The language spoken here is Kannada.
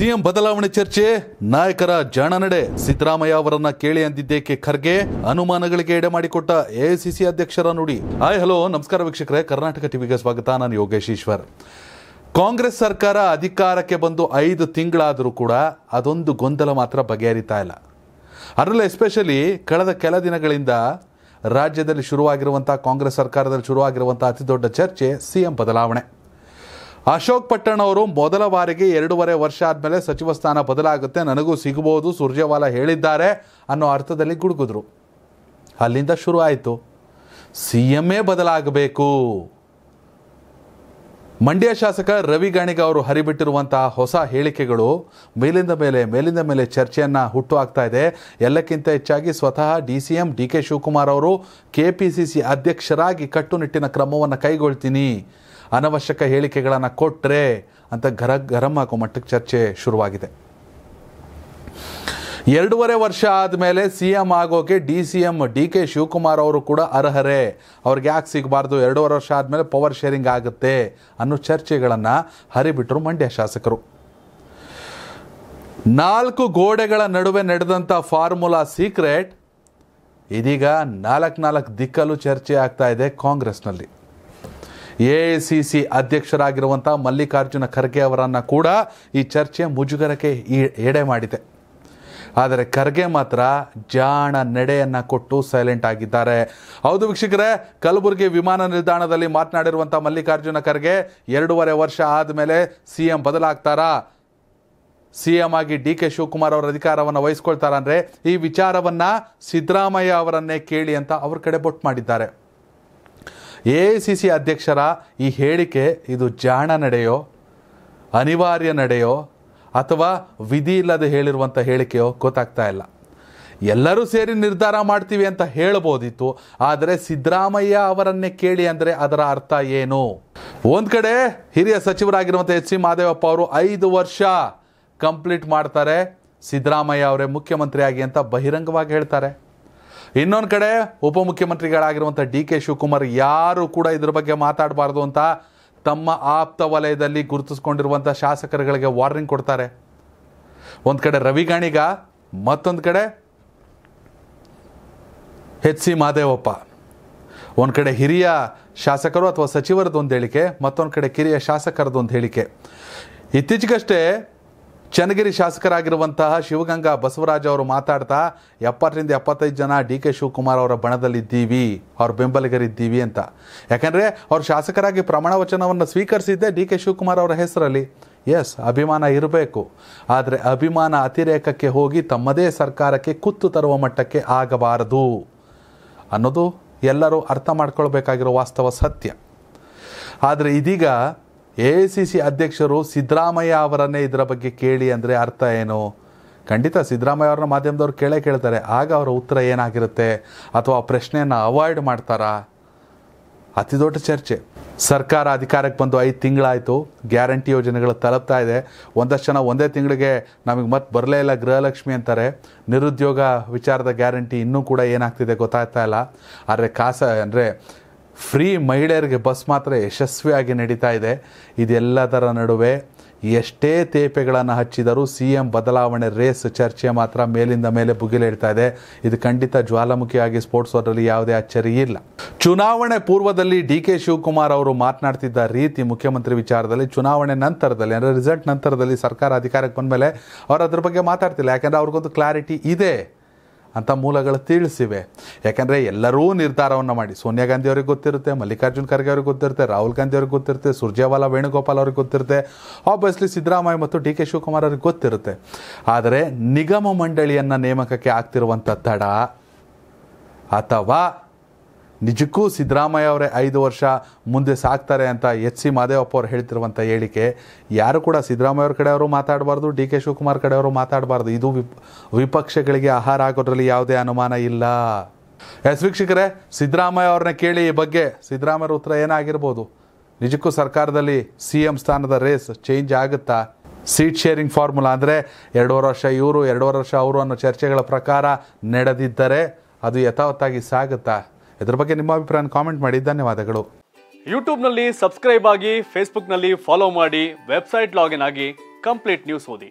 ಸಿಎಂ ಬದಲಾವಣೆ ಚರ್ಚೆ ನಾಯಕರ ಜಾಣ ನಡೆ ಸಿದ್ದರಾಮಯ್ಯ ಅವರನ್ನ ಕೇಳಿ ಅಂದಿದ್ದೇಕೆ ಖರ್ಗೆ ಅನುಮಾನಗಳಿಗೆ ಎಡೆ ಮಾಡಿಕೊಟ್ಟ ಎಐಸಿಸಿ ಅಧ್ಯಕ್ಷರ ನುಡಿ ಹಾಯ್ ಹಲೋ ನಮಸ್ಕಾರ ವೀಕ್ಷಕರೇ ಕರ್ನಾಟಕ ಟಿವಿಗೆ ಸ್ವಾಗತ ನಾನು ಯೋಗೇಶ್ ಈಶ್ವರ್ ಕಾಂಗ್ರೆಸ್ ಸರ್ಕಾರ ಅಧಿಕಾರಕ್ಕೆ ಬಂದು ಐದು ತಿಂಗಳಾದರೂ ಕೂಡ ಅದೊಂದು ಗೊಂದಲ ಮಾತ್ರ ಬಗೆಹರಿತಾ ಇಲ್ಲ ಅದರಲ್ಲೂ ಎಸ್ಪೆಷಲಿ ಕಳೆದ ಕೆಲ ದಿನಗಳಿಂದ ರಾಜ್ಯದಲ್ಲಿ ಶುರುವಾಗಿರುವಂಥ ಕಾಂಗ್ರೆಸ್ ಸರ್ಕಾರದಲ್ಲಿ ಶುರುವಾಗಿರುವಂಥ ದೊಡ್ಡ ಚರ್ಚೆ ಸಿ ಬದಲಾವಣೆ ಅಶೋಕ್ ಪಟ್ಟಣ ಅವರು ಮೊದಲ ಬಾರಿಗೆ ಎರಡೂವರೆ ವರ್ಷ ಆದಮೇಲೆ ಸಚಿವ ಸ್ಥಾನ ಬದಲಾಗುತ್ತೆ ನನಗೂ ಸಿಗಬಹುದು ಸುರ್ಜೇವಾಲಾ ಹೇಳಿದ್ದಾರೆ ಅನ್ನೋ ಅರ್ಥದಲ್ಲಿ ಗುಡುಗಿದ್ರು ಅಲ್ಲಿಂದ ಶುರು ಆಯಿತು ಸಿ ಎಮ್ಮೇ ಬದಲಾಗಬೇಕು ಮಂಡ್ಯ ಶಾಸಕ ರವಿ ಗಾಣಿಗ ಅವರು ಹರಿಬಿಟ್ಟಿರುವಂತಹ ಹೊಸ ಹೇಳಿಕೆಗಳು ಮೇಲಿಂದ ಮೇಲೆ ಮೇಲಿಂದ ಮೇಲೆ ಚರ್ಚೆಯನ್ನು ಹುಟ್ಟು ಹಾಕ್ತಾ ಇದೆ ಎಲ್ಲಕ್ಕಿಂತ ಹೆಚ್ಚಾಗಿ ಸ್ವತಃ D C M D K Shivakumar ಅವರು ಕೆ ಪಿ ಸಿ ಸಿ ಅಧ್ಯಕ್ಷರಾಗಿ ಕಟ್ಟುನಿಟ್ಟಿನ ಕ್ರಮವನ್ನು ಕೈಗೊಳ್ತೀನಿ ಅನವಶ್ಯಕ ಹೇಳಿಕೆಗಳನ್ನು ಕೊಟ್ಟರೆ ಅಂತ ಗರ ಗರಂ ಹಾಕೋ ಮಟ್ಟಕ್ಕೆ ಚರ್ಚೆ ಶುರುವಾಗಿದೆ ಎರಡೂವರೆ ವರ್ಷ ಆದಮೇಲೆ ಸಿ ಎಂ ಆಗೋಕೆ D C M D K Shivakumar ಅವರು ಕೂಡ ಅರ್ಹರೇ ಅವ್ರಿಗೆ ಯಾಕೆ ಸಿಗಬಾರ್ದು ಎರಡೂವರೆ ವರ್ಷ ಆದಮೇಲೆ ಪವರ್ ಶೇರಿಂಗ್ ಆಗುತ್ತೆ ಅನ್ನೋ ಚರ್ಚೆಗಳನ್ನು ಹರಿಬಿಟ್ಟರು ಮಂಡ್ಯ ಶಾಸಕರು ನಾಲ್ಕು ಗೋಡೆಗಳ ನಡುವೆ ನಡೆದಂಥ ಫಾರ್ಮುಲಾ ಸೀಕ್ರೆಟ್ ಇದೀಗ ನಾಲ್ಕು ನಾಲ್ಕು ದಿಕ್ಕಲು ಚರ್ಚೆ ಆಗ್ತಾ ಇದೆ ಕಾಂಗ್ರೆಸ್ನಲ್ಲಿ ಎ ಐ ಸಿ ಸಿ ಅಧ್ಯಕ್ಷರಾಗಿರುವಂಥ ಮಲ್ಲಿಕಾರ್ಜುನ ಖರ್ಗೆ ಅವರನ್ನು ಕೂಡ ಈ ಚರ್ಚೆ ಮುಜುಗರಕ್ಕೆ ಎಡೆ ಮಾಡಿದೆ ಆದರೆ ಖರ್ಗೆ ಮಾತ್ರ ಜಾಣ ನಡೆಯನ್ನು ಕೊಟ್ಟು ಸೈಲೆಂಟ್ ಆಗಿದ್ದಾರೆ ಹೌದು ವೀಕ್ಷಕರೇ ಕಲಬುರಗಿ ವಿಮಾನ ನಿಲ್ದಾಣದಲ್ಲಿ ಮಾತನಾಡಿರುವಂಥ ಮಲ್ಲಿಕಾರ್ಜುನ ಖರ್ಗೆ ಎರಡೂವರೆ ವರ್ಷ ಆದಮೇಲೆ ಸಿ ಎಂ ಬದಲಾಗ್ತಾರಾ ಸಿ ಎಂ ಆಗಿ ಡಿ ಕೆ ಶಿವಕುಮಾರ್ ಅವರ ಅಧಿಕಾರವನ್ನು ವಹಿಸ್ಕೊಳ್ತಾರಂದರೆ ಈ ವಿಚಾರವನ್ನು ಸಿದ್ದರಾಮಯ್ಯ ಅವರನ್ನೇ ಕೇಳಿ ಅಂತ ಅವ್ರ ಕಡೆ ಬೊಟ್ ಮಾಡಿದ್ದಾರೆ ಎ ಐ ಸಿ ಸಿ ಅಧ್ಯಕ್ಷರ ಈ ಹೇಳಿಕೆ ಇದು ಜಾಣ ನಡೆಯೋ ಅನಿವಾರ್ಯ ನಡೆಯೋ ಅಥವಾ ವಿಧಿ ಇಲ್ಲದೆ ಹೇಳಿರುವಂಥ ಹೇಳಿಕೆಯೋ ಗೊತ್ತಾಗ್ತಾ ಇಲ್ಲ ಎಲ್ಲರೂ ಸೇರಿ ನಿರ್ಧಾರ ಮಾಡ್ತೀವಿ ಅಂತ ಹೇಳ್ಬೋದಿತ್ತು ಆದರೆ ಸಿದ್ದರಾಮಯ್ಯ ಅವರನ್ನೇ ಕೇಳಿ ಅಂದರೆ ಅದರ ಅರ್ಥ ಏನು ಒಂದು ಕಡೆ ಹಿರಿಯ ಸಚಿವರಾಗಿರುವಂಥ ಎಚ್ ಸಿ ಮಾದೇವಪ್ಪ ಅವರು ಐದು ವರ್ಷ ಕಂಪ್ಲೀಟ್ ಮಾಡ್ತಾರೆ ಸಿದ್ದರಾಮಯ್ಯ ಅವರೇ ಮುಖ್ಯಮಂತ್ರಿಯಾಗಿ ಅಂತ ಬಹಿರಂಗವಾಗಿ ಹೇಳ್ತಾರೆ ಇನ್ನೊಂದು ಕಡೆ ಉಪಮುಖ್ಯಮಂತ್ರಿಗಳಾಗಿರುವಂಥ ಡಿ ಕೆ ಶಿವಕುಮಾರ್ ಯಾರು ಕೂಡ ಇದ್ರ ಬಗ್ಗೆ ಮಾತಾಡಬಾರ್ದು ಅಂತ ತಮ್ಮ ಆಪ್ತ ವಲಯದಲ್ಲಿ ಗುರುತಿಸ್ಕೊಂಡಿರುವಂಥ ಶಾಸಕರುಗಳಿಗೆ ವಾರ್ನಿಂಗ್ ಕೊಡ್ತಾರೆ ಒಂದು ಕಡೆ ರವಿಗಾಣಿಗ ಮತ್ತೊಂದು ಕಡೆ ಎಚ್ ಸಿ ಮಾದೇವಪ್ಪ ಒಂದು ಕಡೆ ಹಿರಿಯ ಶಾಸಕರು ಅಥವಾ ಸಚಿವರದೊಂದು ಹೇಳಿಕೆ ಮತ್ತೊಂದು ಕಡೆ ಕಿರಿಯ ಶಾಸಕರದೊಂದು ಹೇಳಿಕೆ ಇತ್ತೀಚೆಗಷ್ಟೇ ಚನ್ನಗಿರಿ ಶಾಸಕರಾಗಿರುವಂತಹ ಶಿವಗಂಗಾ ಬಸವರಾಜ್ ಅವರು ಮಾತಾಡ್ತಾ ಎಪ್ಪತ್ತರಿಂದ ಎಪ್ಪತ್ತೈದು ಜನ ಡಿ ಕೆ ಶಿವಕುಮಾರ್ ಅವರ ಬಣದಲ್ಲಿದ್ದೀವಿ ಅವ್ರ ಬೆಂಬಲಿಗರಿದ್ದೀವಿ ಅಂತ ಯಾಕಂದರೆ ಅವ್ರು ಶಾಸಕರಾಗಿ ಪ್ರಮಾಣ ವಚನವನ್ನು ಸ್ವೀಕರಿಸಿದ್ದೆ ಡಿ ಕೆ ಶಿವಕುಮಾರ್ ಅವರ ಹೆಸರಲ್ಲಿ ಎಸ್ ಅಭಿಮಾನ ಇರಬೇಕು ಆದರೆ ಅಭಿಮಾನ ಅತಿರೇಕಕ್ಕೆ ಹೋಗಿ ತಮ್ಮದೇ ಸರ್ಕಾರಕ್ಕೆ ಕುತ್ತು ತರುವ ಮಟ್ಟಕ್ಕೆ ಆಗಬಾರದು ಅನ್ನೋದು ಎಲ್ಲರೂ ಅರ್ಥ ಮಾಡ್ಕೊಳ್ಬೇಕಾಗಿರೋ ವಾಸ್ತವ ಸತ್ಯ ಆದರೆ ಇದೀಗ ಎ ಸಿ ಸಿ ಅಧ್ಯಕ್ಷರು ಸಿದ್ದರಾಮಯ್ಯ ಅವರನ್ನೇ ಇದರ ಬಗ್ಗೆ ಕೇಳಿ ಅಂದರೆ ಅರ್ಥ ಏನು ಖಂಡಿತ ಸಿದ್ದರಾಮಯ್ಯ ಅವ್ರನ್ನ ಮಾಧ್ಯಮದವ್ರು ಕೇಳೇ ಕೇಳ್ತಾರೆ ಆಗ ಅವರ ಉತ್ತರ ಏನಾಗಿರುತ್ತೆ ಅಥವಾ ಪ್ರಶ್ನೆಯನ್ನು ಅವಾಯ್ಡ್ ಮಾಡ್ತಾರಾ ಅತಿ ದೊಡ್ಡ ಚರ್ಚೆ ಸರ್ಕಾರ ಅಧಿಕಾರಕ್ಕೆ ಬಂದು ಐದು ತಿಂಗಳಾಯಿತು ಗ್ಯಾರಂಟಿ ಯೋಜನೆಗಳು ತಲುಪ್ತಾ ಇದೆ ಒಂದಷ್ಟು ಜನ ಒಂದೇ ತಿಂಗಳಿಗೆ ನಮಗೆ ಮತ್ತೆ ಬರಲೇ ಇಲ್ಲ ಗೃಹಲಕ್ಷ್ಮಿ ಅಂತಾರೆ ನಿರುದ್ಯೋಗ ವಿಚಾರದ ಗ್ಯಾರಂಟಿ ಇನ್ನೂ ಕೂಡ ಏನಾಗ್ತಿದೆ ಗೊತ್ತಾಗ್ತಾ ಇಲ್ಲ ಆದರೆ ಕಾಸ ಅಂದರೆ ಫ್ರೀ ಮಹಿಳೆಯರಿಗೆ ಬಸ್ ಮಾತ್ರ ಯಶಸ್ವಿಯಾಗಿ ನಡೀತಾ ಇದೆ ಇದೆಲ್ಲದರ ನಡುವೆ ಎಷ್ಟೇ ತೇಪೆಗಳನ್ನು ಹಚ್ಚಿದರೂ ಸಿ ಎಂ ಬದಲಾವಣೆ ರೇಸ್ ಚರ್ಚೆ ಮಾತ್ರ ಮೇಲಿಂದ ಮೇಲೆ ಬುಗಿಲೇಳ್ತಾ ಇದೆ ಇದು ಖಂಡಿತ ಜ್ವಾಲಾಮುಖಿಯಾಗಿ ಸ್ಫೋಟಿಸೋದ್ರಲ್ಲಿ ಯಾವುದೇ ಅಚ್ಚರಿ ಇಲ್ಲ ಚುನಾವಣೆ ಪೂರ್ವದಲ್ಲಿ ಡಿ ಕೆ ಶಿವಕುಮಾರ್ ಅವರು ಮಾತನಾಡ್ತಿದ್ದ ರೀತಿ ಮುಖ್ಯಮಂತ್ರಿ ವಿಚಾರದಲ್ಲಿ ಚುನಾವಣೆ ನಂತರದಲ್ಲಿ ಅಂದರೆ ರಿಸಲ್ಟ್ ನಂತರದಲ್ಲಿ ಸರ್ಕಾರ ಅಧಿಕಾರಕ್ಕೆ ಬಂದ ಮೇಲೆ ಅವರು ಅದ್ರ ಬಗ್ಗೆ ಮಾತಾಡ್ತಿಲ್ಲ ಯಾಕೆಂದರೆ ಅವ್ರಿಗೊಂದು ಕ್ಲಾರಿಟಿ ಇದೆ ಅಂತ ಮೂಲಗಳು ತಿಳಿಸಿವೆ ಯಾಕೆಂದರೆ ಎಲ್ಲರೂ ನಿರ್ಧಾರವನ್ನು ಮಾಡಿ ಸೋನಿಯಾ ಗಾಂಧಿ ಅವ್ರಿಗೆ ಗೊತ್ತಿರುತ್ತೆ ಮಲ್ಲಿಕಾರ್ಜುನ್ ಖರ್ಗೆ ಅವ್ರಿಗೆ ಗೊತ್ತಿರುತ್ತೆ ರಾಹುಲ್ ಗಾಂಧಿ ಅವ್ರಿಗೆ ಗೊತ್ತಿರುತ್ತೆ ಸುರ್ಜೇವಾಲಾ ವೇಣುಗೋಪಾಲ್ ಅವ್ರಿಗೆ ಗೊತ್ತಿರುತ್ತೆ ಆಬ್ವಿಯಸ್ಲಿ ಸಿದ್ದರಾಮಯ್ಯ ಮತ್ತು ಡಿ ಕೆ ಶಿವಕುಮಾರ್ ಅವ್ರಿಗೆ ಗೊತ್ತಿರುತ್ತೆ ಆದರೆ ನಿಗಮ ಮಂಡಳಿಯನ್ನು ನೇಮಕಕ್ಕೆ ಆಗ್ತಿರುವಂಥ ತಡ ಅಥವಾ ನಿಜಕ್ಕೂ ಸಿದ್ದರಾಮಯ್ಯ ಅವರೇ ಐದು ವರ್ಷ ಮುಂದೆ ಸಾಕ್ತಾರೆ ಅಂತ ಎಚ್ ಸಿ ಮಾದೇವಪ್ಪ ಅವರು ಹೇಳ್ತಿರುವಂಥ ಹೇಳಿಕೆ ಯಾರು ಕೂಡ ಸಿದ್ದರಾಮಯ್ಯ ಅವ್ರ ಕಡೆಯವರು ಮಾತಾಡಬಾರ್ದು ಡಿ ಕೆ ಶಿವಕುಮಾರ್ ಕಡೆಯವರು ಮಾತಾಡಬಾರ್ದು ಇದು ವಿಪ್ ವಿಪಕ್ಷಗಳಿಗೆ ಆಹಾರ ಆಗೋದ್ರಲ್ಲಿ ಯಾವುದೇ ಅನುಮಾನ ಇಲ್ಲ ಎಸ್ ವೀಕ್ಷಕರೇ ಸಿದ್ದರಾಮಯ್ಯ ಅವ್ರನ್ನ ಕೇಳಿ ಈ ಬಗ್ಗೆ ಸಿದ್ದರಾಮಯ್ಯ ಉತ್ತರ ಏನಾಗಿರ್ಬೋದು ನಿಜಕ್ಕೂ ಸರ್ಕಾರದಲ್ಲಿ ಸಿ ಎಂ ಸ್ಥಾನದ ರೇಸ್ ಚೇಂಜ್ ಆಗುತ್ತಾ ಸೀಟ್ ಶೇರಿಂಗ್ ಫಾರ್ಮುಲಾ ಅಂದರೆ ಎರಡೂವರೆ ವರ್ಷ ಇವರು ಎರಡೂವರೆ ವರ್ಷ ಅವರು ಅನ್ನೋ ಚರ್ಚೆಗಳ ಪ್ರಕಾರ ನಡೆದಿದ್ದರೆ ಅದು ಯಥಾವತ್ತಾಗಿ ಸಾಗುತ್ತಾ ಇದರ ಬಗ್ಗೆ ನಿಮ್ಮ ಅಭಿಪ್ರಾಯ ಕಾಮೆಂಟ್ ಮಾಡಿ ಧನ್ಯವಾದಗಳು ಯೂಟ್ಯೂಬ್ನಲ್ಲಿ ಸಬ್ಸ್ಕ್ರೈಬ್ ಆಗಿ ಫೇಸ್ಬುಕ್ನಲ್ಲಿ ಫಾಲೋ ಮಾಡಿ ವೆಬ್ಸೈಟ್ ಲಾಗಿನ್ ಆಗಿ ಕಂಪ್ಲೀಟ್ ನ್ಯೂಸ್ ಓದಿ